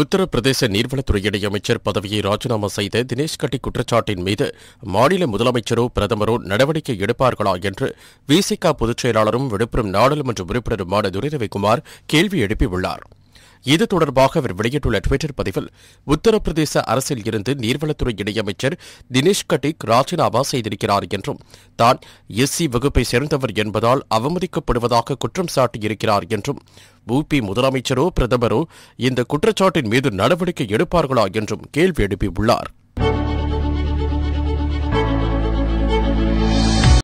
உத்தரப்பிரதேச நீர்வளத்துறை இணையமைச்சர் பதவியை ராஜினாமா செய்த தினேஷ் கட்டி குற்றச்சாட்டின் மீது மாநில முதலமைச்சரோ பிரதமரோ நடவடிக்கை எடுப்பார்களா என்று விசிகா பொதுச் செயலாளரும் விழுப்புரம் நாடாளுமன்ற உறுப்பினருமான துரைரவிக்குமார் கேள்வி எழுப்பியுள்ளார் இது தொடர்பாக அவர் வெளியிட்டுள்ள டுவிட்டர் பதிவில் உத்தரப்பிரதேச அரசில் இருந்து நீர்வளத்துறை இணையமைச்சர் தினேஷ் கட்டிக் ராஜினாமா செய்திருக்கிறார் என்றும் தான் எஸ்சி வகுப்பை சேர்ந்தவர் என்பதால் அவமதிக்கப்படுவதாக குற்றம் சாட்டியிருக்கிறார் என்றும் பூபி முதலமைச்சரோ பிரதமரோ இந்த குற்றச்சாட்டின் மீது நடவடிக்கை எடுப்பார்களா என்றும் கேள்வி எழுப்பியுள்ளார்